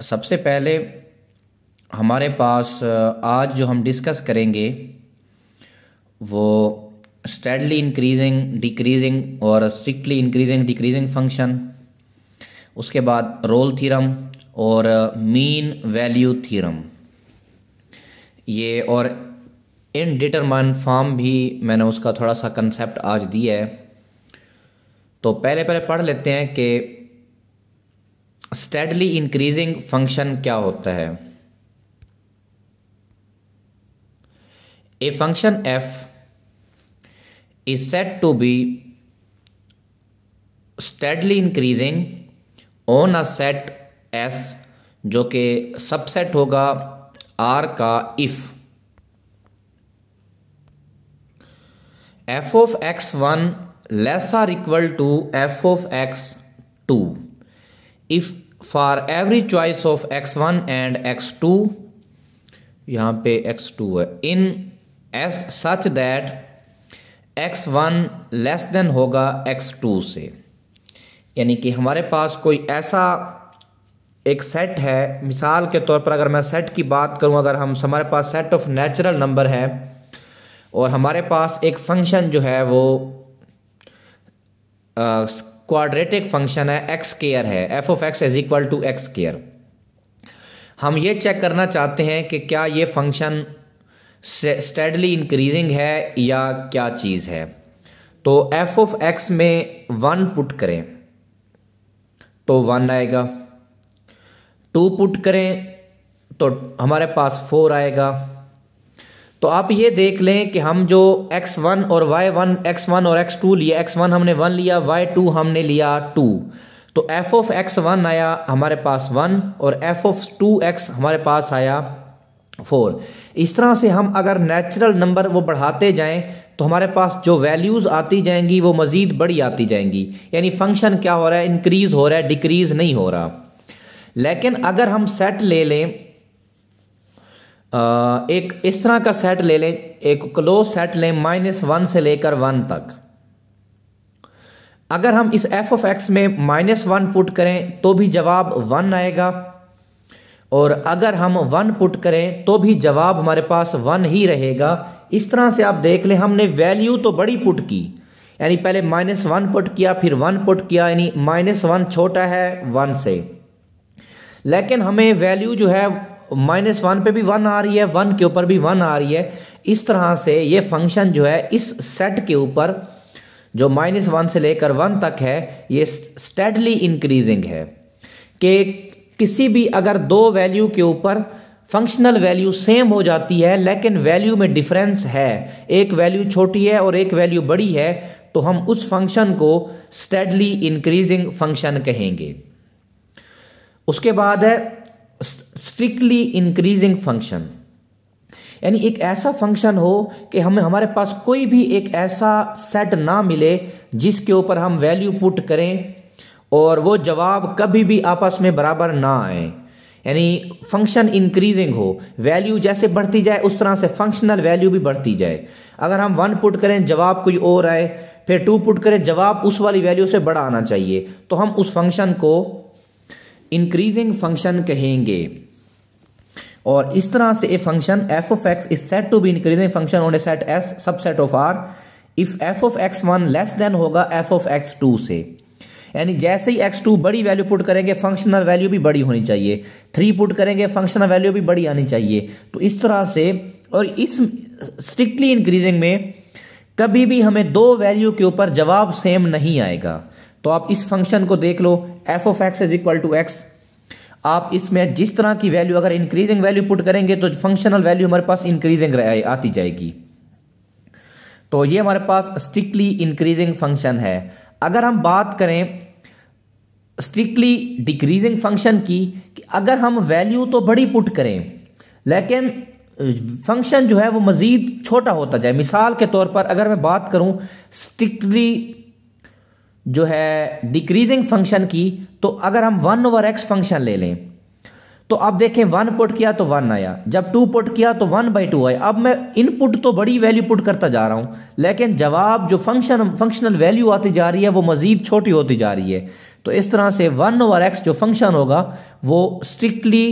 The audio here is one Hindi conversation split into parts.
सबसे पहले हमारे पास आज जो हम डिस्कस करेंगे वो स्टेडली इंक्रीजिंग डिक्रीजिंग और स्ट्रिक्टली इंक्रीजिंग डिक्रीजिंग फंक्शन उसके बाद रोल थ्योरम और मीन वैल्यू थ्योरम ये और इन डिटरमाइन फॉर्म भी मैंने उसका थोड़ा सा कंसेप्ट आज दिया है तो पहले पहले पढ़ लेते हैं कि स्टेडली इंक्रीजिंग फंक्शन क्या होता है a function f is set to be steadily increasing on a set S जो कि सबसेट होगा आर का if f of x one less or equal to f of x two if for every choice of x one and x two यहाँ पे एक्स टू है in S such that x one less than होगा एक्स टू से यानी कि हमारे पास कोई ऐसा एक सेट है मिसाल के तौर पर अगर मैं सेट की बात करूं अगर हम हमारे पास सेट ऑफ नेचुरल नंबर है और हमारे पास एक फंक्शन जो है वो क्वाड्रेटिक फंक्शन है एक्स केयर है f of x is equal to x square हम ये चेक करना चाहते हैं कि क्या ये फंक्शन स्टेडली इंक्रीजिंग है या क्या चीज़ है तो एफ ऑफ एक्स में वन पुट करें तो वन आएगा टू पुट करें तो हमारे पास फोर आएगा तो आप ये देख लें कि हम जो एक्स वन और वाई वन एक्स वन और एक्स टू लिया एक्स वन हमने वन लिया वाई टू हमने लिया टू तो एफ ऑफ एक्स वन आया हमारे पास वन और एफ ऑफ टू एक्स हमारे पास आया फोर इस तरह से हम अगर नेचुरल नंबर वो बढ़ाते जाएं तो हमारे पास जो वैल्यूज़ आती जाएंगी वो मज़ीद बड़ी आती जाएंगी यानी फंक्शन क्या हो रहा है इंक्रीज़ हो रहा है डिक्रीज़ नहीं हो रहा लेकिन अगर हम सेट ले लें एक इस तरह का सेट ले लें एक क्लोज सेट लें माइनस वन से लेकर वन तक अगर हम इस एफ ऑफ एक्स में माइनस वन पुट करें तो भी जवाब वन आएगा और अगर हम वन पुट करें तो भी जवाब हमारे पास वन ही रहेगा इस तरह से आप देख लें हमने वैल्यू तो बड़ी पुट की यानी पहले माइनस वन पुट किया फिर वन पुट किया यानी माइनस वन छोटा है वन से लेकिन हमें वैल्यू जो है माइनस वन पे भी वन आ रही है वन के ऊपर भी वन आ रही है इस तरह से ये फंक्शन जो है इस सेट के ऊपर जो माइनस वन से लेकर वन तक है ये स्टेडली इंक्रीजिंग है कि किसी भी अगर दो वैल्यू के ऊपर फंक्शनल वैल्यू सेम हो जाती है लेकिन वैल्यू में डिफरेंस है एक वैल्यू छोटी है और एक वैल्यू बड़ी है तो हम उस फंक्शन को स्टेडली इंक्रीजिंग फंक्शन कहेंगे उसके बाद है स्ट्रिक्टली इंक्रीजिंग फंक्शन यानी एक ऐसा फंक्शन हो कि हमें हमारे पास कोई भी एक ऐसा सेट ना मिले जिसके ऊपर हम वैल्यू पुट करें और वो जवाब कभी भी आपस में बराबर ना आए यानी फंक्शन इंक्रीजिंग हो वैल्यू जैसे बढ़ती जाए उस तरह से फंक्शनल वैल्यू भी बढ़ती जाए अगर हम वन पुट करें जवाब कोई और आए फिर टू पुट करें जवाब उस वाली वैल्यू से बड़ा आना चाहिए तो हम उस फंक्शन को इंक्रीजिंग फंक्शन कहेंगे और इस तरह से a function f of x is set to be increasing function on a set S subset of R if f of x one less than होगा एफ ऑफ एक्स टू से यानी जैसे ही एक्स टू बड़ी वैल्यू पुट करेंगे फंक्शनल वैल्यू भी बड़ी होनी चाहिए थ्री पुट करेंगे फंक्शनल वैल्यू भी बड़ी आनी चाहिए तो इस तरह से और इस स्ट्रिक्टली इंक्रीजिंग में कभी भी हमें दो वैल्यू के ऊपर जवाब सेम नहीं आएगा तो आप इस फंक्शन को देख लो f of x is equal to x आप इसमें जिस तरह की वैल्यू अगर इंक्रीजिंग वैल्यू पुट करेंगे तो फंक्शनल वैल्यू हमारे पास इंक्रीजिंग आती जाएगी तो ये हमारे पास स्ट्रिक्टली इंक्रीजिंग फंक्शन है अगर हम बात करें स्ट्रिक्टली डिक्रीजिंग फंक्शन की कि अगर हम वैल्यू तो बड़ी पुट करें लेकिन फंक्शन जो है वो मज़ीद छोटा होता जाए मिसाल के तौर पर अगर मैं बात करूं स्ट्रिक्टली जो है डिक्रीजिंग फंक्शन की तो अगर हम वन ओवर एक्स फंक्शन ले लें तो अब देखें वन पुट किया तो वन आया जब टू पुट किया तो वन बाई टू आया अब मैं इनपुट तो बड़ी वैल्यू पुट करता जा रहा हूं लेकिन जवाब जो फंक्शन फंक्शनल वैल्यू आती जा रही है वो मज़ीद छोटी होती जा रही है तो इस तरह से वन ओवर एक्स जो फंक्शन होगा वो स्ट्रिक्टली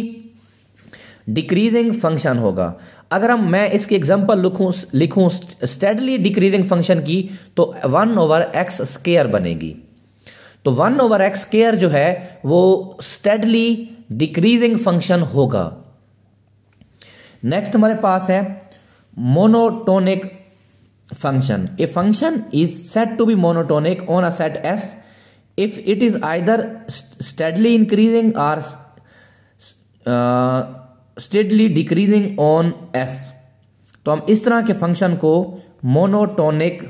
डिक्रीजिंग फंक्शन होगा अगर हम मैं इसकी एग्जांपल लिखूं लिखूं स्टेडली डिक्रीजिंग फंक्शन की तो वन ओवर एक्स स्केयर बनेगी तो वन ओवर एक्स स्केयर जो है वो स्टेडली डिक्रीजिंग फंक्शन होगा नेक्स्ट हमारे पास है monotonic function a function is set to be monotonic on a set S if it is either steadily increasing or steadily decreasing on S तो हम इस तरह के फंक्शन को मोनोटोनिक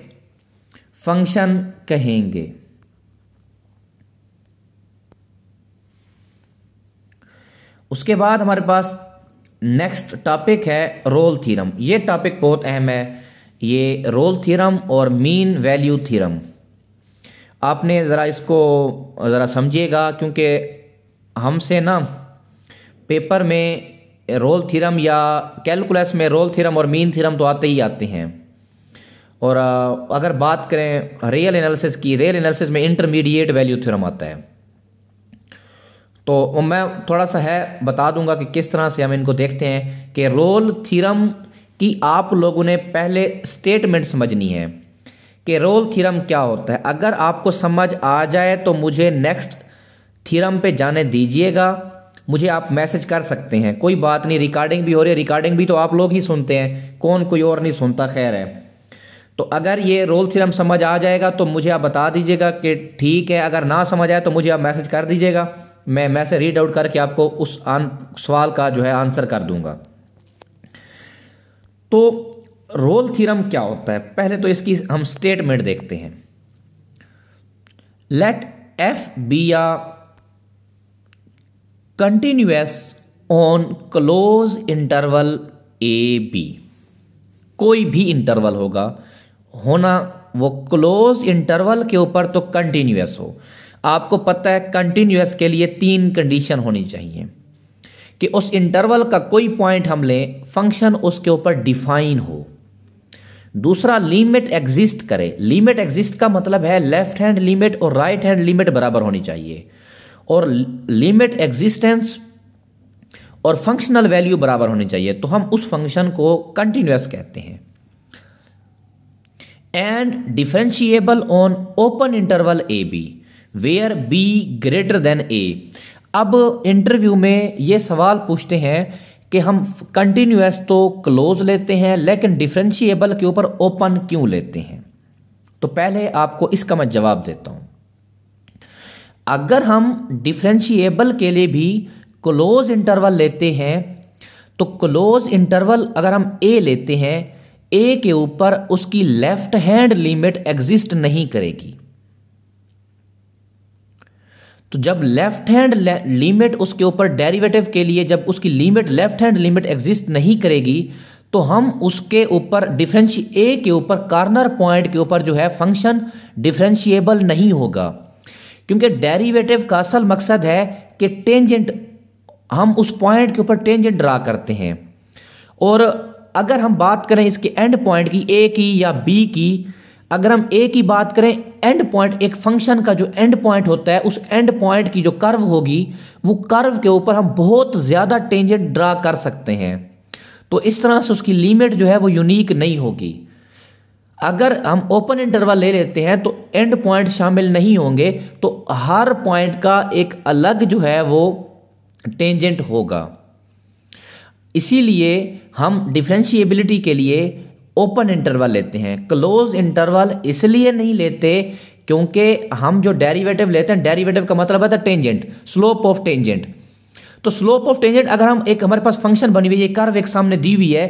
फंक्शन कहेंगे उसके बाद हमारे पास नेक्स्ट टॉपिक है रोल थ्योरम ये टॉपिक बहुत अहम है ये रोल थ्योरम और मीन वैल्यू थ्योरम आपने ज़रा इसको ज़रा समझिएगा क्योंकि हमसे ना पेपर में रोल थ्योरम या कैलकुलस में रोल थ्योरम और मीन थ्योरम तो आते ही आते हैं और अगर बात करें रियल एनालिसिस की रियल एनालिसिस में इंटरमीडिएट वैल्यू थ्योरम आता है तो मैं थोड़ा सा है बता दूंगा कि किस तरह से हम इनको देखते हैं कि रोल थ्योरम की आप लोगों ने पहले स्टेटमेंट समझनी है कि रोल थ्योरम क्या होता है अगर आपको समझ आ जाए तो मुझे नेक्स्ट थ्योरम पे जाने दीजिएगा मुझे आप मैसेज कर सकते हैं कोई बात नहीं रिकॉर्डिंग भी हो रही है रिकॉर्डिंग भी तो आप लोग ही सुनते हैं कौन कोई और नहीं सुनता खैर है तो अगर ये रोल थ्योरम समझ आ जाएगा तो मुझे आप बता दीजिएगा कि ठीक है अगर ना समझ आए तो मुझे आप मैसेज कर दीजिएगा मैं मैसेज रीड आउट करके आपको उस आन सवाल का जो है आंसर कर दूंगा तो रोल थ्योरम क्या होता है पहले तो इसकी हम स्टेटमेंट देखते हैं लेट एफ बी या continuous on close interval a b कोई भी इंटरवल होगा होना वो क्लोज इंटरवल के ऊपर तो कंटिन्यूस हो आपको पता है कंटिन्यूस के लिए तीन कंडीशन होनी चाहिए कि उस इंटरवल का कोई पॉइंट हम लें फंक्शन उसके ऊपर डिफाइन हो दूसरा लिमिट एग्जिस्ट करे लिमिट एग्जिस्ट का मतलब है लेफ्ट हैंड लिमिट और राइट हैंड लिमिट बराबर होनी चाहिए और लिमिट एग्जिस्टेंस और फंक्शनल वैल्यू बराबर होनी चाहिए तो हम उस फंक्शन को कंटिन्यूस कहते हैं and differentiable on open interval a b where b greater than a अब इंटरव्यू में ये सवाल पूछते हैं कि हम कंटिन्यूस तो क्लोज लेते हैं लेकिन डिफ्रेंशिएबल के ऊपर ओपन क्यों लेते हैं तो पहले आपको इसका मैं जवाब देता हूँ अगर हम डिफ्रेंशिएबल के लिए भी क्लोज इंटरवल लेते हैं तो क्लोज इंटरवल अगर हम ए लेते हैं ए के ऊपर उसकी लेफ्ट हैंड लिमिट एग्जिस्ट नहीं करेगी तो जब लेफ्ट हैंड लिमिट उसके ऊपर डेरिवेटिव के लिए जब उसकी limit left hand limit exist नहीं करेगी तो हम उसके ऊपर डिफ्रेंशिए के ऊपर कार्नर पॉइंट के ऊपर जो है फंक्शन डिफ्रेंशिएबल नहीं होगा क्योंकि डेरिवेटिव का असल मकसद है कि टेंजेंट हम उस पॉइंट के ऊपर टेंजेंट ड्रा करते हैं और अगर हम बात करें इसके एंड पॉइंट की ए की या बी की अगर हम ए की बात करें एंड पॉइंट एक फंक्शन का जो एंड पॉइंट होता है उस एंड पॉइंट की जो कर्व होगी वो कर्व के ऊपर हम बहुत ज़्यादा टेंजेंट ड्रा कर सकते हैं तो इस तरह से उसकी लिमिट जो है वो यूनिक नहीं होगी अगर हम ओपन इंटरवल ले लेते हैं तो एंड पॉइंट शामिल नहीं होंगे तो हर पॉइंट का एक अलग जो है वो टेंजेंट होगा इसीलिए हम डिफ्रेंशिएबिलिटी के लिए ओपन इंटरवल लेते हैं क्लोज इंटरवल इसलिए नहीं लेते क्योंकि हम जो डेरिवेटिव लेते हैं डेरिवेटिव का मतलब होता है टेंजेंट स्लोप ऑफ टेंजेंट तो स्लोप ऑफ टेंजेंट अगर हम एक हमारे पास फंक्शन बनी हुई है कर्व एक सामने दी हुई है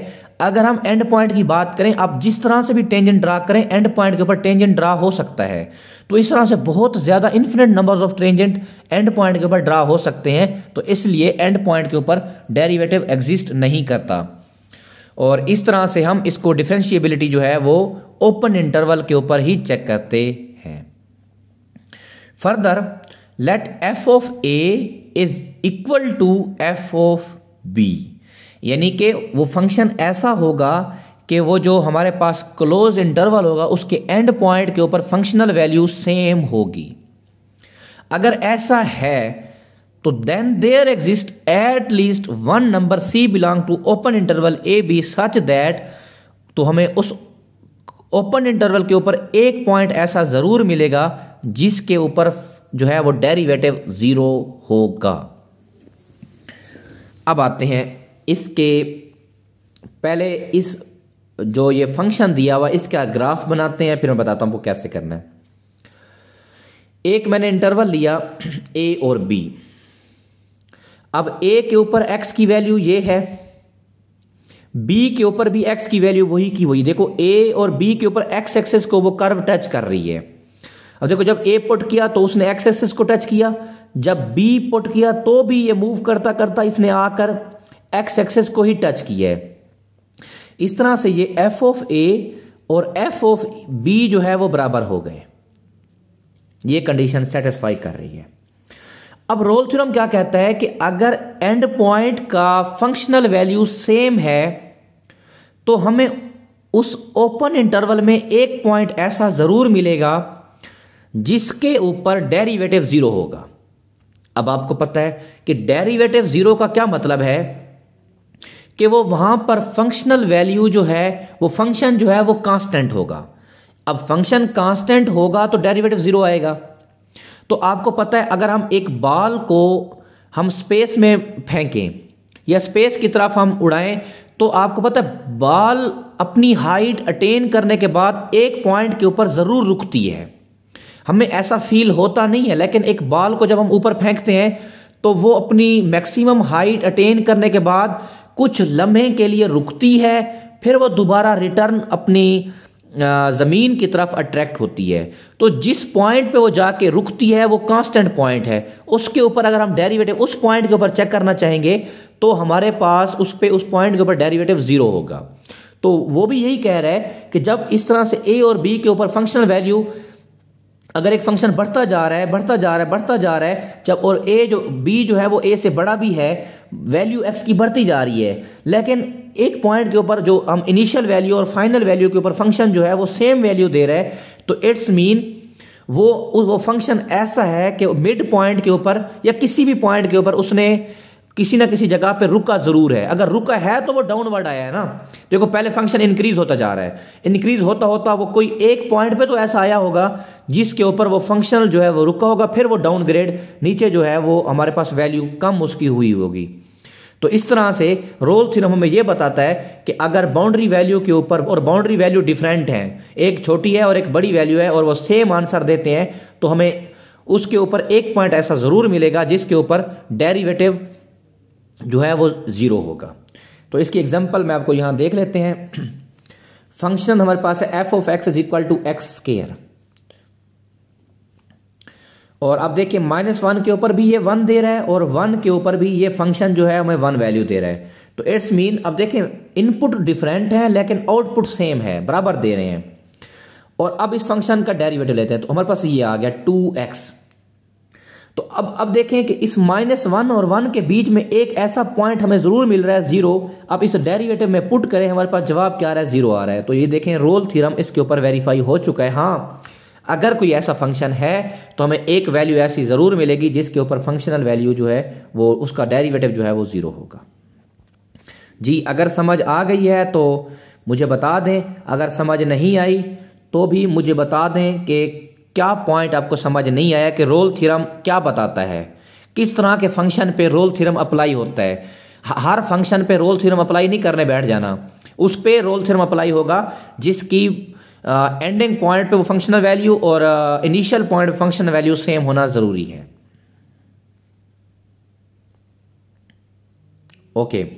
अगर हम एंड पॉइंट की बात करें आप जिस तरह से भी टेंजेंट ड्रा करें एंड पॉइंट के ऊपर टेंजेंट ड्रा हो सकता है तो इस तरह से बहुत ज़्यादा infinite number of tangent end point के ऊपर ड्रा हो सकते हैं तो इसलिए एंड पॉइंट के ऊपर डेरिवेटिव एग्जिस्ट नहीं करता और इस तरह से हम इसको डिफ्रेंशिएबिलिटी जो है वो ओपन इंटरवल के ऊपर ही चेक करते हैं further let f of a is equal to f of b यानी कि वो फंक्शन ऐसा होगा कि वो जो हमारे पास क्लोज इंटरवल होगा उसके एंड पॉइंट के ऊपर फंक्शनल वैल्यू सेम होगी अगर ऐसा है तो then there exist at least one number c belong to open interval a b such that तो हमें उस ओपन इंटरवल के ऊपर एक पॉइंट ऐसा ज़रूर मिलेगा जिसके ऊपर जो है वो डेरिवेटिव ज़ीरो होगा अब आते हैं इसके पहले इस जो ये फंक्शन दिया हुआ इसका ग्राफ बनाते हैं फिर मैं बताता हूं कैसे करना है एक मैंने इंटरवल लिया ए और बी अब ए के ऊपर एक्स की वैल्यू ये है बी के ऊपर भी एक्स की वैल्यू वही की वही देखो ए और बी के ऊपर एक्स एक्सेस को वो कर्व टच कर रही है अब देखो जब ए पुट किया तो उसने एक्स एक्सेस को टच किया जब बी पुट किया तो भी ये मूव करता करता इसने आकर एक्स एक्सेस को ही टच किया है इस तरह से ये एफ ऑफ ए और एफ ऑफ बी जो है वो बराबर हो गए ये कंडीशन सेटिस्फाई कर रही है अब रोल थ्योरम क्या कहता है कि अगर एंड पॉइंट का फंक्शनल वैल्यू सेम है तो हमें उस ओपन इंटरवल में एक पॉइंट ऐसा ज़रूर मिलेगा जिसके ऊपर डेरिवेटिव ज़ीरो होगा अब आपको पता है कि डेरिवेटिव ज़ीरो का क्या मतलब है कि वो वहाँ पर फंक्शनल वैल्यू जो है वो फंक्शन जो है वो कांस्टेंट होगा अब फंक्शन कांस्टेंट होगा तो डेरिवेटिव ज़ीरो आएगा तो आपको पता है अगर हम एक बाल को हम स्पेस में फेंकें या स्पेस की तरफ हम उड़ाएं तो आपको पता है बाल अपनी हाइट अटेन करने के बाद एक पॉइंट के ऊपर ज़रूर रुकती है हमें ऐसा फील होता नहीं है लेकिन एक बाल को जब हम ऊपर फेंकते हैं तो वो अपनी मैक्सिमम हाइट अटेन करने के बाद कुछ लम्हे के लिए रुकती है फिर वो दोबारा रिटर्न अपनी ज़मीन की तरफ अट्रैक्ट होती है तो जिस पॉइंट पे वो जाके रुकती है वो कांस्टेंट पॉइंट है उसके ऊपर अगर हम डेरिवेटिव उस पॉइंट के ऊपर चेक करना चाहेंगे तो हमारे पास उस पे उस पॉइंट के ऊपर डेरिवेटिव ज़ीरो होगा तो वो भी यही कह रहा है कि जब इस तरह से ए और बी के ऊपर फंक्शनल वैल्यू अगर एक फंक्शन बढ़ता जा रहा है बढ़ता जा रहा है बढ़ता जा रहा है जब और ए जो बी जो है वो ए से बड़ा भी है वैल्यू एक्स की बढ़ती जा रही है लेकिन एक पॉइंट के ऊपर जो हम इनिशियल वैल्यू और फाइनल वैल्यू के ऊपर फंक्शन जो है वो सेम वैल्यू दे रहा है तो इट्स मीन वो वो फंक्शन ऐसा है कि मिड पॉइंट के ऊपर या किसी भी पॉइंट के ऊपर उसने किसी ना किसी जगह पे रुका ज़रूर है अगर रुका है तो वो डाउनवर्ड आया है ना देखो पहले फंक्शन इंक्रीज होता जा रहा है इंक्रीज होता होता वो कोई एक पॉइंट पे तो ऐसा आया होगा जिसके ऊपर वो फंक्शनल जो है वो रुका होगा फिर वो डाउनग्रेड नीचे जो है वो हमारे पास वैल्यू कम उसकी हुई होगी तो इस तरह से रोल थ्योरम हमें यह बताता है कि अगर बाउंड्री वैल्यू के ऊपर और बाउंड्री वैल्यू डिफरेंट हैं एक छोटी है और एक बड़ी वैल्यू है और वो सेम आंसर देते हैं तो हमें उसके ऊपर एक पॉइंट ऐसा ज़रूर मिलेगा जिसके ऊपर डेरिवेटिव जो है वो ज़ीरो होगा तो इसकी एग्जाम्पल मैं आपको यहाँ देख लेते हैं फंक्शन हमारे पास है f of x is equal to x square और अब देखिए माइनस वन के ऊपर भी ये वन दे रहा है और वन के ऊपर भी ये फंक्शन जो है हमें वन वैल्यू दे रहा है तो इट्स मीन अब देखिए इनपुट डिफरेंट है लेकिन आउटपुट सेम है बराबर दे रहे हैं और अब इस फंक्शन का डेरिवेटिव लेते हैं तो हमारे पास ये आ गया टू एक्स तो अब अब देखें कि इस माइनस वन और वन के बीच में एक ऐसा पॉइंट हमें ज़रूर मिल रहा है ज़ीरो अब इस डेरिवेटिव में पुट करें हमारे पास जवाब क्या आ रहा है ज़ीरो आ रहा है तो ये देखें रोल थ्योरम इसके ऊपर वेरीफाई हो चुका है हाँ अगर कोई ऐसा फंक्शन है तो हमें एक वैल्यू ऐसी ज़रूर मिलेगी जिसके ऊपर फंक्शनल वैल्यू जो है वो उसका डेरीवेटिव जो है वो ज़ीरो होगा जी अगर समझ आ गई है तो मुझे बता दें अगर समझ नहीं आई तो भी मुझे बता दें कि क्या पॉइंट आपको समझ नहीं आया कि रोल थ्योरम क्या बताता है किस तरह के फंक्शन पे रोल थ्योरम अप्लाई होता है हर फंक्शन पे रोल थ्योरम अप्लाई नहीं करने बैठ जाना उस पर रोल थ्योरम अप्लाई होगा जिसकी एंडिंग पॉइंट पे वो फंक्शनल वैल्यू और initial point functional value same होना ज़रूरी है ओके okay.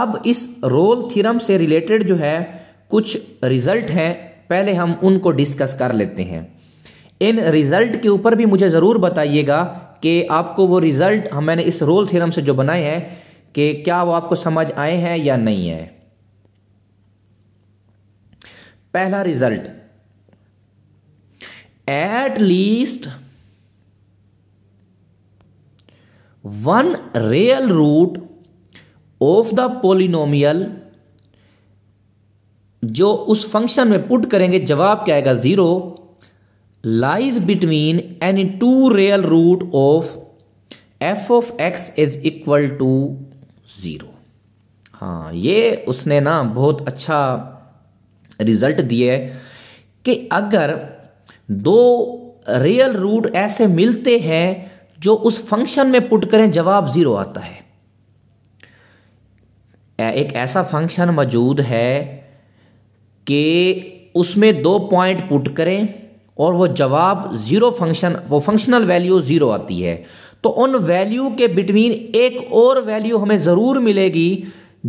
अब इस रोल थ्योरम से रिलेटेड जो है कुछ रिजल्ट हैं पहले हम उनको डिस्कस कर लेते हैं इन रिज़ल्ट के ऊपर भी मुझे ज़रूर बताइएगा कि आपको वो रिज़ल्ट हम मैंने इस रोल थ्योरम से जो बनाए हैं कि क्या वो आपको समझ आए हैं या नहीं है पहला result at least one real root of the polynomial जो उस फंक्शन में पुट करेंगे जवाब क्या आएगा zero lies between any two real root of f of x is equal to zero हाँ ये उसने ना बहुत अच्छा रिजल्ट दिया है कि अगर दो रियल रूट ऐसे मिलते हैं जो उस फंक्शन में पुट करें जवाब ज़ीरो आता है एक ऐसा फंक्शन मौजूद है कि उसमें दो पॉइंट पुट करें और वो जवाब ज़ीरो फंक्शन वो फंक्शनल वैल्यू ज़ीरो आती है तो उन वैल्यू के बिटवीन एक और वैल्यू हमें ज़रूर मिलेगी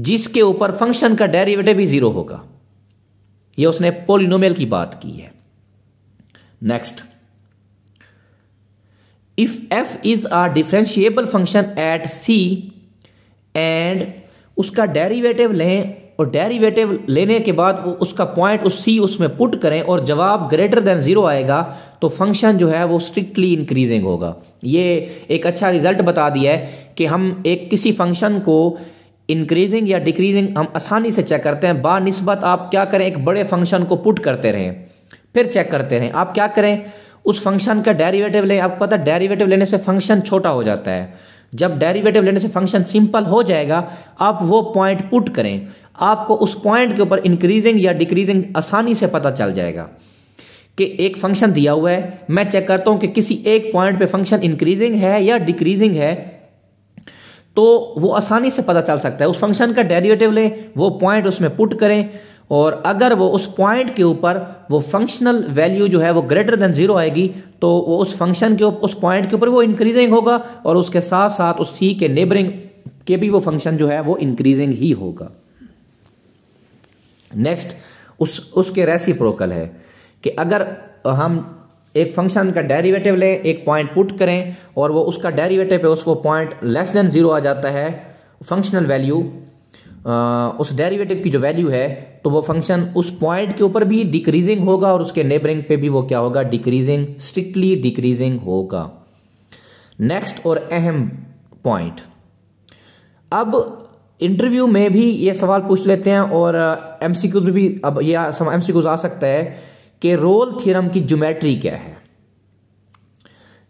जिसके ऊपर फंक्शन का डेरिवेटिव भी ज़ीरो होगा ये उसने पोलिनोमियल की बात की है next if f is a differentiable function at c and उसका डेरिवेटिव लें और डेरिवेटिव लेने के बाद उसका पॉइंट उस सी उसमें पुट करें और जवाब ग्रेटर देन ज़ीरो आएगा तो फंक्शन जो है वो स्ट्रिक्टली इंक्रीजिंग होगा ये एक अच्छा रिजल्ट बता दिया है कि हम एक किसी फंक्शन को इंक्रीजिंग या डिक्रीजिंग हम आसानी से चेक करते हैं बानस्बत आप क्या करें एक बड़े फंक्शन को पुट करते रहें फिर चेक करते रहें आप क्या करें उस फंक्शन का डेरिवेटिव लें आपको पता है डेरिवेटिव लेने से फंक्शन छोटा हो जाता है जब डेरिवेटिव लेने से फंक्शन सिंपल हो जाएगा आप वो पॉइंट पुट करें आपको उस पॉइंट के ऊपर इंक्रीजिंग या डिक्रीजिंग आसानी से पता चल जाएगा कि एक फंक्शन दिया हुआ है मैं चेक करता हूं कि किसी एक पॉइंट पे फंक्शन इंक्रीजिंग है या डिक्रीजिंग है तो वो आसानी से पता चल सकता है उस फंक्शन का डेरिवेटिव लें वो पॉइंट उसमें पुट करें और अगर वो उस पॉइंट के ऊपर वो फंक्शनल वैल्यू जो है वो ग्रेटर देन जीरो आएगी तो वो उस फंक्शन के उस पॉइंट के ऊपर वो इंक्रीजिंग होगा और उसके साथ साथ उस सी के नेबरिंग के भी वो फंक्शन जो है वो इंक्रीजिंग ही होगा नेक्स्ट उस उसके प्रोकल है कि अगर हम एक फंक्शन का डेरिवेटिव लें एक पॉइंट पुट करें और वो उसका डेरिवेटिव पे उस वो पॉइंट लेस देन ज़ीरो आ जाता है फंक्शनल वैल्यू उस डेरिवेटिव की जो वैल्यू है तो वो फंक्शन उस पॉइंट के ऊपर भी डिक्रीजिंग होगा और उसके नेबरिंग पे भी वो क्या होगा डिक्रीजिंग स्ट्रिक्टली डिक्रीजिंग होगा नेक्स्ट और अहम पॉइंट अब इंटरव्यू में भी ये सवाल पूछ लेते हैं और एम सी क्यूज भी अब यह एम सी क्यूज आ सकता है कि रोल थ्योरम की ज्योमेट्री क्या है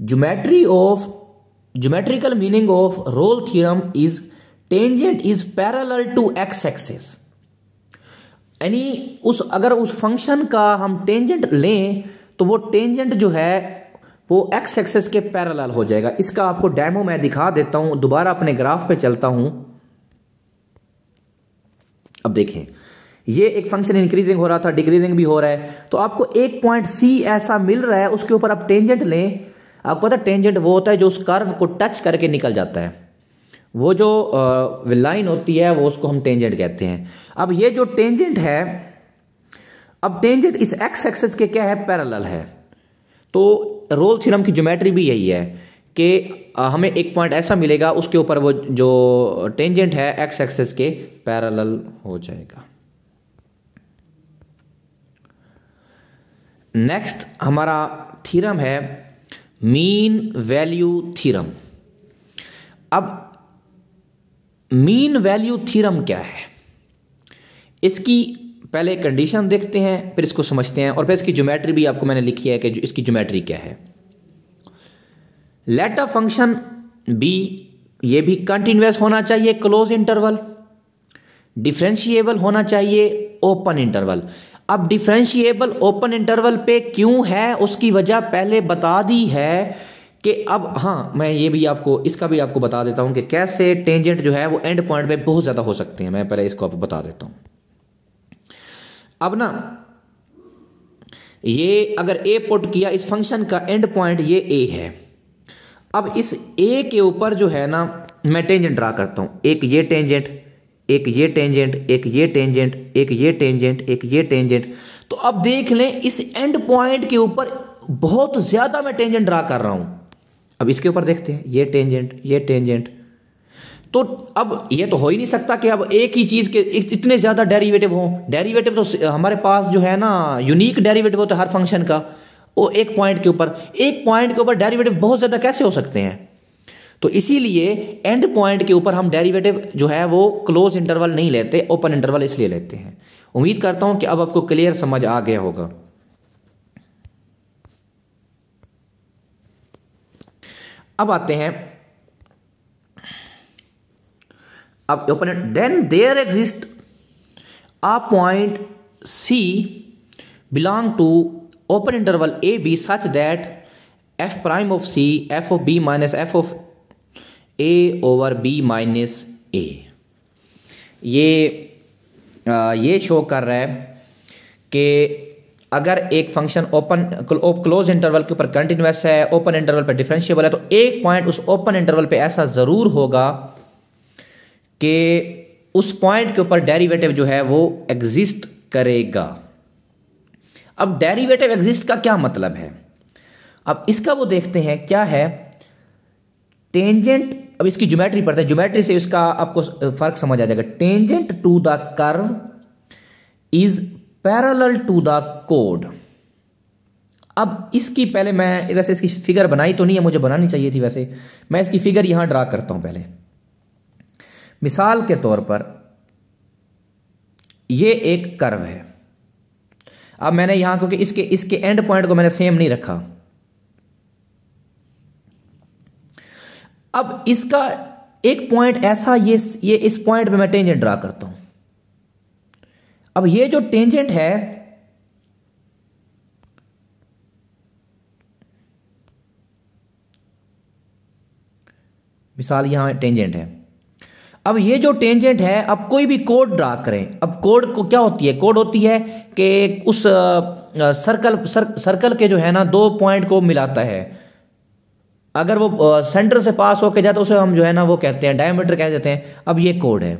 geometry of geometrical meaning of Rolle theorem is tangent is parallel to x axis यानी उस अगर उस फंक्शन का हम टेंजेंट लें तो वो टेंजेंट जो है वो एक्स एक्सेस के पैरेलल हो जाएगा इसका आपको डेमो मैं दिखा देता हूं दोबारा अपने ग्राफ पे चलता हूं अब देखें ये एक फंक्शन इंक्रीजिंग हो रहा था डिक्रीजिंग भी हो रहा है तो आपको एक पॉइंट सी ऐसा मिल रहा है उसके ऊपर आप टेंजेंट लें आपको पता है टेंजेंट वो होता है जो उस कर्व को टच करके निकल जाता है वो जो लाइन होती है वो उसको हम टेंजेंट कहते हैं अब ये जो टेंजेंट है अब टेंजेंट इस एक्स एक्सेस के क्या है पैरल है तो रोल थ्योरम की ज्योमेट्री भी यही है कि हमें एक पॉइंट ऐसा मिलेगा उसके ऊपर वो जो टेंजेंट है एक्स एक्सेस के पैरल हो जाएगा नेक्स्ट हमारा थीरम है मीन वैल्यू थीरम अब मीन वैल्यू थीरम क्या है इसकी पहले कंडीशन देखते हैं फिर इसको समझते हैं और फिर इसकी ज्योमेट्री भी आपको मैंने लिखी है कि इसकी ज्योमेट्री क्या है लेट अ फंक्शन बी ये भी कंटिन्यूस होना चाहिए क्लोज इंटरवल डिफ्रेंशिएबल होना चाहिए ओपन इंटरवल अब डिफ्रेंशिएबल ओपन इंटरवल पे क्यों है उसकी वजह पहले बता दी है कि अब हाँ मैं ये भी आपको इसका भी आपको बता देता हूँ कि कैसे टेंजेंट जो है वो एंड पॉइंट पे बहुत ज़्यादा हो सकते हैं मैं पहले इसको आपको बता देता हूँ अब ना ये अगर ए पुट किया इस फंक्शन का एंड पॉइंट ये ए है अब इस ए के ऊपर जो है ना मैं टेंजेंट ड्रा करता हूँ एक ये टेंजेंट एक ये टेंजेंट एक ये टेंजेंट एक ये टेंजेंट एक ये टेंजेंट तो अब देख लें इस एंड पॉइंट के ऊपर बहुत ज़्यादा मैं टेंजेंट ड्रा कर रहा हूं अब इसके ऊपर देखते हैं ये टेंजेंट ये टेंजेंट तो अब ये तो हो ही नहीं सकता कि अब एक ही चीज़ के इतने ज़्यादा डेरिवेटिव हों डेरिवेटिव तो हमारे पास जो है ना यूनिक डेरिवेटिव होता है हर फंक्शन का वो एक पॉइंट के ऊपर एक पॉइंट के ऊपर डेरिवेटिव बहुत ज़्यादा कैसे हो सकते हैं तो इसीलिए एंड पॉइंट के ऊपर हम डेरिवेटिव जो है वो क्लोज इंटरवल नहीं लेते ओपन इंटरवल इसलिए लेते हैं उम्मीद करता हूं कि अब आपको क्लियर समझ आ गया होगा अब आते हैं अब open then there exist a point c belong to open interval a b such that f prime of c f of b minus f of a over b minus a ये आ, ये शो कर रहा है कि अगर एक फंक्शन ओपन क्लोज इंटरवल के ऊपर कंटिन्यूस है ओपन इंटरवल पर डिफ्रेंशियबल है तो एक पॉइंट उस ओपन इंटरवल पे ऐसा ज़रूर होगा कि उस पॉइंट के ऊपर डेरिवेटिव जो है वो एग्जिस्ट करेगा अब डेरिवेटिव एग्जिस्ट का क्या मतलब है अब इसका वो देखते हैं क्या है टेंजेंट अब इसकी ज्योमेट्री पढ़ते हैं ज्योमेट्री से इसका आपको फर्क समझ आ जाएगा tangent to the curve is parallel to the कोड अब इसकी पहले मैं वैसे इसकी फिगर बनाई तो नहीं है मुझे बनानी चाहिए थी वैसे मैं इसकी फिगर यहां ड्रा करता हूं पहले मिसाल के तौर पर यह एक कर्व है अब मैंने यहां क्योंकि इसके इसके एंड पॉइंट को मैंने सेम नहीं रखा अब इसका एक पॉइंट ऐसा ये ये इस पॉइंट पे मैं टेंजेंट ड्रा करता हूं अब ये जो टेंजेंट है मिसाल यहां टेंजेंट है अब ये जो टेंजेंट है अब कोई भी कोड ड्रा करें अब कोड को क्या होती है कोड होती है कि उस सर्कल सर, सर्कल के जो है ना दो पॉइंट को मिलाता है अगर वो सेंटर से पास होकर जाए तो उसे हम जो है ना वो कहते हैं डायमीटर कह देते हैं अब ये कोड है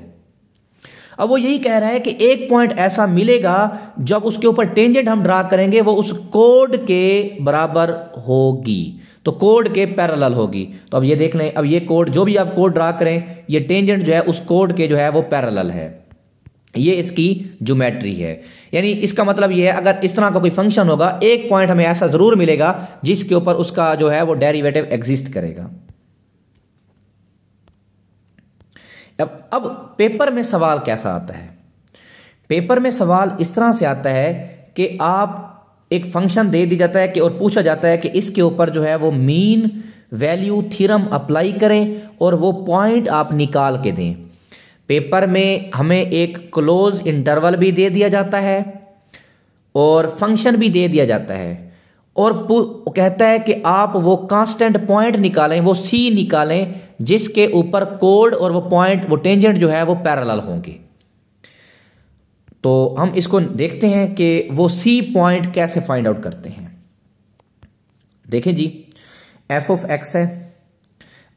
अब वो यही कह रहा है कि एक पॉइंट ऐसा मिलेगा जब उसके ऊपर टेंजेंट हम ड्रा करेंगे वो उस कोड के बराबर होगी तो कोड के पैरेलल होगी तो अब ये देख लें अब ये कोड जो भी आप कोड ड्रा करें ये टेंजेंट जो है उस कोड के जो है वो पैरेलल है ये इसकी ज्योमेट्री है यानी इसका मतलब ये है अगर इस तरह का कोई फंक्शन होगा एक पॉइंट हमें ऐसा ज़रूर मिलेगा जिसके ऊपर उसका जो है वो डेरिवेटिव एग्जिस्ट करेगा अब अब पेपर में सवाल कैसा आता है पेपर में सवाल इस तरह से आता है कि आप एक फंक्शन दे दिया जाता है कि और पूछा जाता है कि इसके ऊपर जो है वो मीन वैल्यू थ्योरम अप्लाई करें और वो पॉइंट आप निकाल के दें पेपर में हमें एक क्लोज इंटरवल भी दे दिया जाता है और फंक्शन भी दे दिया जाता है और कहता है कि आप वो कांस्टेंट पॉइंट निकालें वो सी निकालें जिसके ऊपर कोड और वो पॉइंट वो टेंजेंट जो है वो पैरेलल होंगे तो हम इसको देखते हैं कि वो सी पॉइंट कैसे फाइंड आउट करते हैं देखें जी एफ ऑफ एक्स है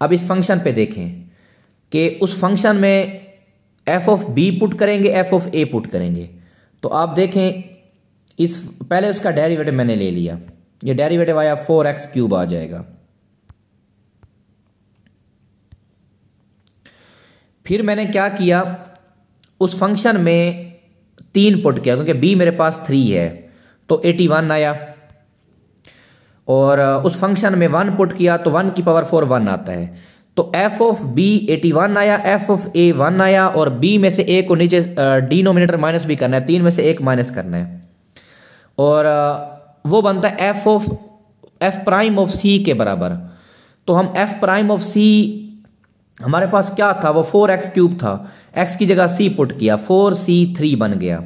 अब इस फंक्शन पे देखें कि उस फंक्शन में एफ ऑफ बी पुट करेंगे एफ ऑफ ए पुट करेंगे तो आप देखें इस पहले उसका डेरिवेटिव मैंने ले लिया ये डेरिवेटिव आया फोर एक्स क्यूब आ जाएगा फिर मैंने क्या किया उस फंक्शन में तीन पुट किया क्योंकि बी मेरे पास थ्री है तो एटी वन आया और उस फंक्शन में वन पुट किया तो वन की पावर फोर वन आता है तो f of b eighty one आया एफ ऑफ ए वन आया और बी में से ए को नीचे डिनोमिनेटर माइनस भी करना है तीन में से एक माइनस करना है और वो बनता है f of f prime of c के बराबर तो हम एफ प्राइम ऑफ सी हमारे पास क्या था वो फोर एक्स क्यूब था एक्स की जगह सी पुट किया फोर सी थ्री बन गया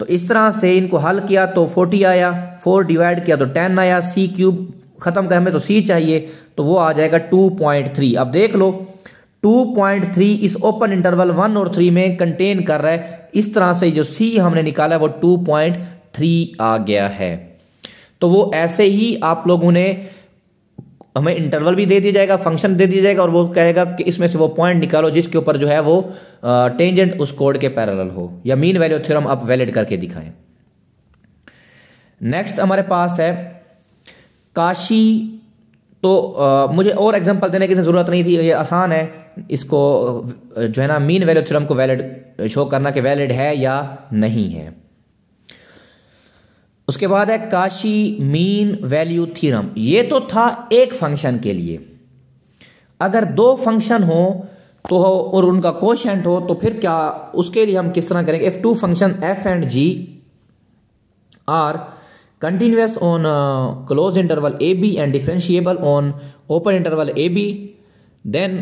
तो इस तरह से इनको हल किया तो फोर्टी आया फोर डिवाइड किया तो टेन आया सी क्यूब ख़त्म कर हमें तो सी चाहिए तो वो आ जाएगा 2.3 अब देख लो 2.3 इस ओपन इंटरवल वन और थ्री में कंटेन कर रहा है इस तरह से जो सी हमने निकाला है वो 2.3 आ गया है तो वो ऐसे ही आप लोगों ने हमें इंटरवल भी दे दिया जाएगा फंक्शन दे दिया जाएगा और वो कहेगा कि इसमें से वो पॉइंट निकालो जिसके ऊपर जो है वो टेंजेंट उस कोड के पैरेलल हो या मीन वैल्यू थ्योरम आप वैलिड करके दिखाएं नेक्स्ट हमारे पास है काशी तो आ, मुझे और एग्जांपल देने की ज़रूरत नहीं थी ये आसान है इसको जो है ना मीन वैल्यू थ्योरम को वैलिड शो करना कि वैलिड है या नहीं है उसके बाद है काशी मीन वैल्यू थ्योरम ये तो था एक फंक्शन के लिए अगर दो फंक्शन हो तो हो और उनका कोशेंट हो तो फिर क्या उसके लिए हम किस तरह करेंगे if two function f and g are continuous on uh, closed interval AB and differentiable on open interval AB then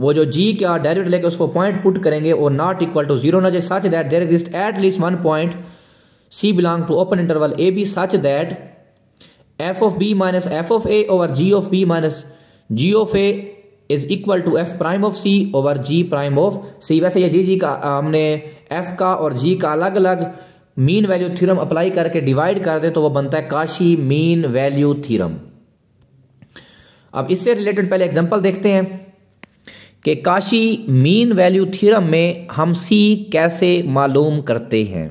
वो जो g का डायरेक्ट लेके उसको पॉइंट पुट करेंगे और नॉट इक्वल टू जीरो ना जाए such that there exist at least one point c belong to open interval a b such that f of b minus f of a over g of b minus g of a is equal to f prime of c over g prime of c वैसे ये जी जी का हमने एफ का और जी का अलग अलग मीन वैल्यू थ्योरम अप्लाई करके डिवाइड कर दे तो वो बनता है काशी मीन वैल्यू थ्योरम अब इससे रिलेटेड पहले एग्जांपल देखते हैं कि काशी मीन वैल्यू थ्योरम में हम सी कैसे मालूम करते हैं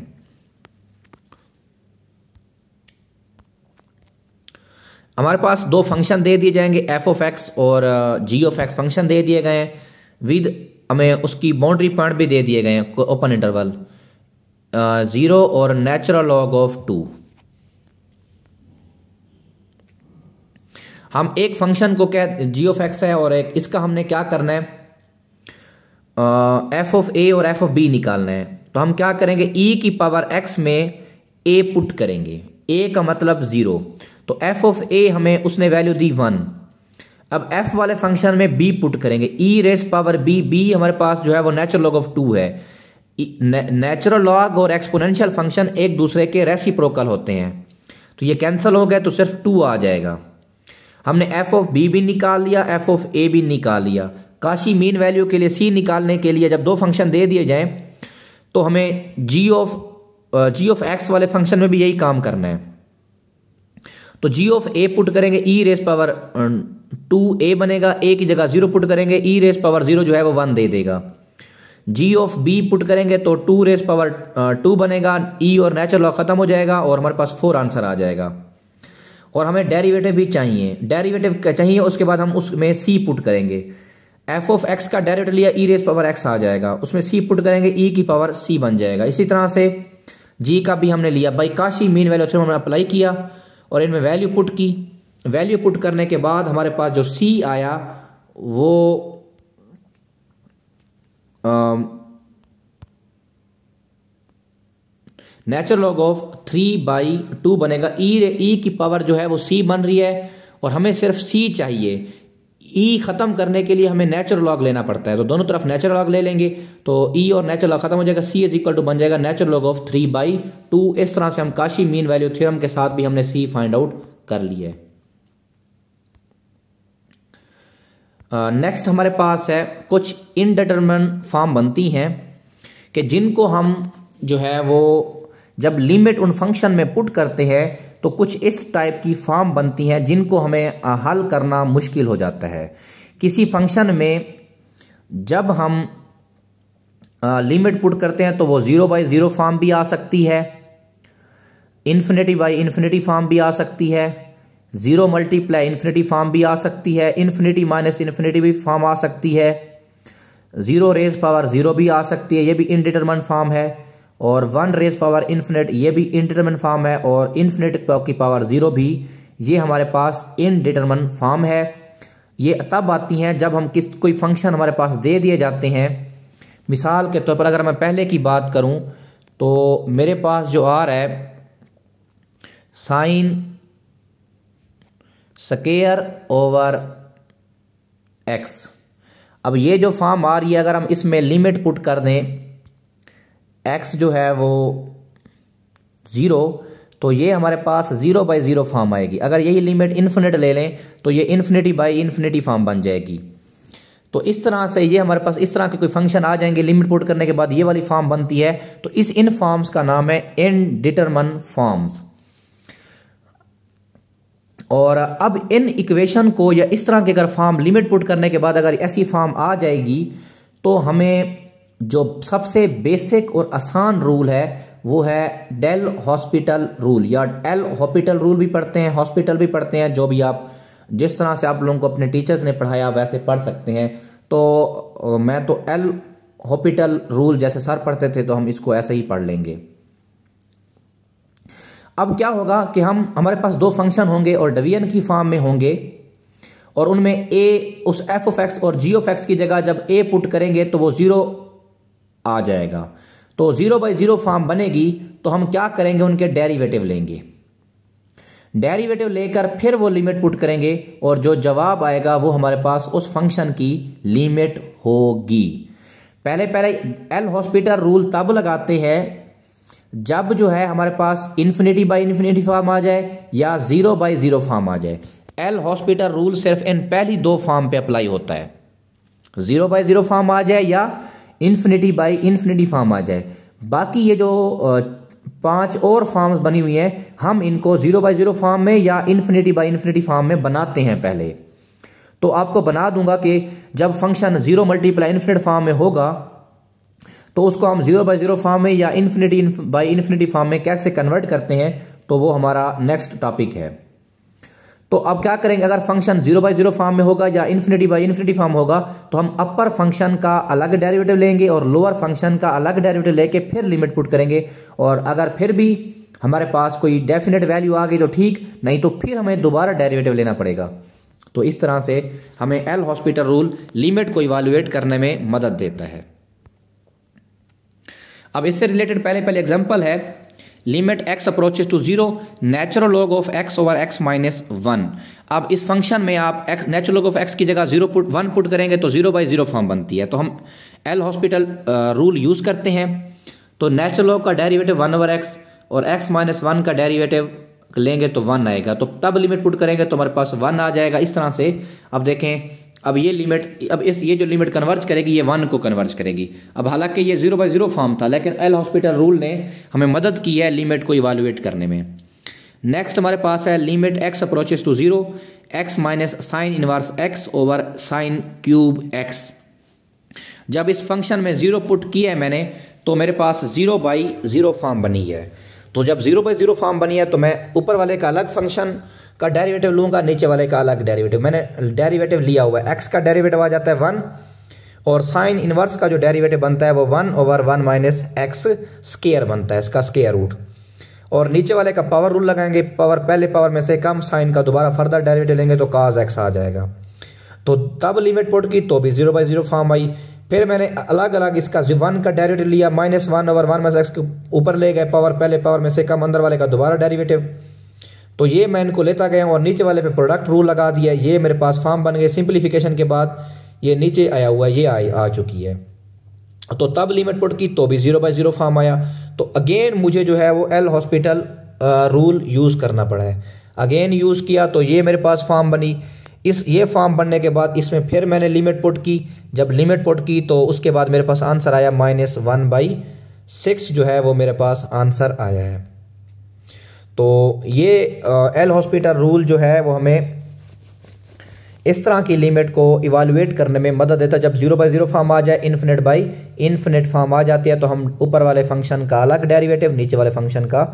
हमारे पास दो फंक्शन दे दिए जाएंगे एफ ऑफ एक्स और जी ऑफ एक्स फंक्शन दे दिए गए हैं विद हमें उसकी बाउंड्री पॉइंट भी दे दिए गए हैं ओपन इंटरवल ज़ीरो और नेचुरल लॉग ऑफ टू हम एक फंक्शन को क्या जी ऑफ एक्स है और एक इसका हमने क्या करना है एफ ऑफ ए और एफ ऑफ बी निकालना है तो हम क्या करेंगे ई e की पावर एक्स में ए पुट करेंगे ए का मतलब ज़ीरो तो एफ ऑफ ए हमें उसने वैल्यू दी वन अब एफ वाले फंक्शन में बी पुट करेंगे ई रेस पावर बी बी हमारे पास जो है वो नेचुरल लॉग ऑफ टू है नेचुरल लॉग और एक्सपोनेंशियल फंक्शन एक दूसरे के रेसिप्रोकल होते हैं तो ये कैंसिल हो गए तो सिर्फ टू आ जाएगा हमने एफ ऑफ बी भी निकाल लिया एफ ऑफ ए भी निकाल लिया काशी मीन वैल्यू के लिए सी निकालने के लिए जब दो फंक्शन दे दिए जाएं तो हमें g of g of x वाले फंक्शन में भी यही काम करना है तो जी ऑफ ए पुट करेंगे e raise power two a बनेगा ए की जगह जीरो पुट करेंगे ई रेस पावर जीरो जो है वो वन दे देगा जी ऑफ बी पुट करेंगे तो टू रेस पावर टू बनेगा ई e और नेचुरल लॉ खत्म हो जाएगा और हमारे पास फोर आंसर आ जाएगा और हमें डेरिवेटिव भी चाहिए डेरिवेटिव चाहिए उसके बाद हम उसमें सी पुट करेंगे एफ ऑफ एक्स का डायरेक्ट लिया ई रेस पावर एक्स आ जाएगा उसमें सी पुट करेंगे ई e की पावर सी बन जाएगा इसी तरह से जी का भी हमने लिया बाई काशी मीन वैल्यू हमने अप्लाई किया और इनमें वैल्यू पुट की वैल्यू पुट करने के बाद हमारे पास जो सी आया वो natural log of three by two बनेगा ई e ई e की पावर जो है वो सी बन रही है और हमें सिर्फ सी चाहिए ई e ख़त्म करने के लिए हमें नेचुरल लॉग लेना पड़ता है तो दोनों तरफ नेचुरल लॉग ले लेंगे तो ई और नेचुरल लॉग खत्म हो जाएगा सी इज इक्वल टू बन जाएगा natural log of three by two इस तरह से हम काशी मीन वैल्यू थ्योरम के साथ भी हमने सी फाइंड आउट कर लिया है नेक्स्ट uh, हमारे पास है कुछ इनडिटर्मन फॉर्म बनती हैं कि जिनको हम जो है वो जब लिमिट उन फंक्शन में पुट करते हैं तो कुछ इस टाइप की फॉर्म बनती हैं जिनको हमें हल करना मुश्किल हो जाता है किसी फंक्शन में जब हम लिमिट पुट करते हैं तो वो ज़ीरो बाई ज़ीरो फॉर्म भी आ सकती है इन्फिनिटी बाई इन्फिनिटी फॉर्म भी आ सकती है जीरो मल्टीप्लाई इन्फिनिटी फॉर्म भी आ सकती है इन्फिनिटी माइनस इन्फिनिटी भी फॉर्म आ सकती है जीरो रेज पावर जीरो भी आ सकती है ये भी इनडिटरमेंट फॉर्म है और वन रेज पावर इन्फिनिट ये भी इनडिटरमेंट फॉर्म है और इन्फिनिट की पावर जीरो भी ये हमारे पास इनडिटरमेंट फॉर्म है ये तब आती हैं जब हम किस कोई फंक्शन हमारे पास दे दिए जाते हैं मिसाल के तौर पर अगर मैं पहले की बात करूं तो मेरे पास जो आ रहा है साइन स्केयर ओवर एक्स अब ये जो फॉर्म आ रही है अगर हम इसमें लिमिट पुट कर दें एक्स जो है वो ज़ीरो तो ये हमारे पास ज़ीरो बाई ज़ीरो फॉर्म आएगी अगर यही लिमिट इन्फिनिट ले लें तो ये इन्फिनिटी बाई इन्फिनिटी फॉर्म बन जाएगी तो इस तरह से ये हमारे पास इस तरह के कोई फंक्शन आ जाएंगे लिमिट पुट करने के बाद ये वाली फॉर्म बनती है तो इस इन फॉर्म्स का नाम है डिटरमन फॉर्म्स और अब इन इक्वेशन को या इस तरह के अगर फार्म लिमिट पुट करने के बाद अगर ऐसी फार्म आ जाएगी तो हमें जो सबसे बेसिक और आसान रूल है वो है डेल हॉस्पिटल रूल या एल हॉस्पिटल रूल भी पढ़ते हैं हॉस्पिटल भी पढ़ते हैं जो भी आप जिस तरह से आप लोगों को अपने टीचर्स ने पढ़ाया वैसे पढ़ सकते हैं तो मैं तो एल हॉस्पिटल रूल जैसे सर पढ़ते थे तो हम इसको ऐसे ही पढ़ लेंगे अब क्या होगा कि हम हमारे पास दो फंक्शन होंगे और डवियन की फॉर्म में होंगे और उनमें ए उस एफ ऑफ एक्स और जी ऑफ एक्स की जगह जब ए पुट करेंगे तो वो ज़ीरो आ जाएगा तो ज़ीरो बाई ज़ीरो फॉर्म बनेगी तो हम क्या करेंगे उनके डेरिवेटिव लेंगे डेरिवेटिव लेकर फिर वो लिमिट पुट करेंगे और जो जवाब आएगा वो हमारे पास उस फंक्शन की लिमिट होगी पहले पहले एल हॉस्पिटल रूल तब लगाते हैं जब जो है हमारे पास इन्फिनिटी बाई इन्फिनिटी फॉर्म आ जाए या जीरो बाई जीरो फॉर्म आ जाए एल हॉस्पिटल रूल सिर्फ इन पहली दो फॉर्म पे अप्लाई होता है जीरो बाई जीरो फॉर्म आ जाए या इन्फिनिटी बाई इन्फिनिटी फॉर्म आ जाए बाकी ये जो पांच और फॉर्म्स बनी हुई हैं हम इनको जीरो बाई जीरो फॉर्म में या इन्फिनिटी बाई इन्फिनिटी फॉर्म में बनाते हैं पहले तो आपको बना दूंगा कि जब function zero multiply infinite form में होगा तो उसको हम जीरो बाई जीरो फॉर्म में या इन्फिनिटी बाई इन्फिनिटी फॉर्म में कैसे कन्वर्ट करते हैं तो वो हमारा नेक्स्ट टॉपिक है तो अब क्या करेंगे अगर function zero by zero form में होगा या इन्फिनिटी बाई इन्फिनिटी फॉर्म होगा तो हम अपर फंक्शन का अलग डेरिवेटिव लेंगे और लोअर फंक्शन का अलग डेरिवेटिव लेके फिर लिमिट पुट करेंगे और अगर फिर भी हमारे पास कोई डेफिनेट वैल्यू आ गई तो ठीक नहीं तो फिर हमें दोबारा डेरिवेटिव लेना पड़ेगा तो इस तरह से हमें एल हॉस्पिटल रूल लिमिट को इवालुएट करने में मदद देता है अब इससे रिलेटेड पहले पहले एग्जाम्पल है limit x approaches to zero natural log of x over x minus one अब इस फंक्शन में आप x natural log of x की जगह जीरो पुट वन पुट करेंगे तो जीरो बाई जीरो फॉर्म बनती है तो हम एल हॉस्पिटल रूल यूज़ करते हैं तो नेचुरल लॉग का डेरिवेटिव वन ओवर एक्स और एक्स माइनस वन का डेरिवेटिव लेंगे तो वन आएगा तो तब लिमिट पुट करेंगे तो हमारे पास वन आ जाएगा इस तरह से अब देखें अब ये लिमिट अब इस ये जो लिमिट कन्वर्ज करेगी ये वन को कन्वर्ज करेगी अब हालांकि ये जीरो बाई ज़ीरो फॉर्म था लेकिन एल हॉस्पिटल रूल ने हमें मदद की है लिमिट को इवालुएट करने में नेक्स्ट हमारे पास है limit x approaches to zero x minus sine inverse x over sine cube x जब इस फंक्शन में ज़ीरो पुट किया है मैंने तो मेरे पास ज़ीरो बाई ज़ीरो फॉर्म बनी है तो जब ज़ीरो बाई ज़ीरो फॉर्म बनी है तो मैं ऊपर वाले का अलग फंक्शन का डेरिवेटिव लूंगा नीचे वाले का अलग डेरिवेटिव मैंने डेरिवेटिव लिया हुआ है एक्स का डेरिवेटिव आ जाता है वन और साइन इनवर्स का जो डेरिवेटिव बनता है वो one over one minus x square बनता है इसका स्केयर रूट और नीचे वाले का पावर रूल लगाएंगे पावर पहले पावर में से कम साइन का दोबारा फर्दर डेरिवेटिव लेंगे तो काज एक्स आ जाएगा तो तब लिमिट पुट की तो भी जीरो बाई जीरो फॉर्म आई फिर मैंने अलग अलग इसका वन का डेरिवेटिव लिया minus one over one minus x के ऊपर ले गए पावर पहले पावर में से कम अंदर वाले का दोबारा डेरिवेटिव तो ये मैं इनको लेता गया और नीचे वाले पे प्रोडक्ट रूल लगा दिया ये मेरे पास फॉर्म बन गए सिंप्लीफिकेशन के बाद ये नीचे आया हुआ ये आ, आ चुकी है तो तब लिमिट पुट की तो भी ज़ीरो बाई ज़ीरो फॉर्म आया तो अगेन मुझे जो है वो एल हॉस्पिटल रूल यूज़ करना पड़ा है अगेन यूज़ किया तो ये मेरे पास फॉर्म बनी इस ये फॉर्म बनने के बाद इसमें फिर मैंने लिमिट पुट की जब लिमिट पुट की तो उसके बाद मेरे पास आंसर आया माइनस वन बाई सिक्स जो है वो मेरे पास आंसर आया है तो ये एल हॉस्पिटल रूल जो है वो हमें इस तरह की लिमिट को इवालुएट करने में मदद देता है जब जीरो बाई जीरो फॉर्म आ जाए इन्फिनिट बाई इन्फिनिट फॉर्म आ जाती है तो हम ऊपर वाले फंक्शन का अलग डेरिवेटिव नीचे वाले फंक्शन का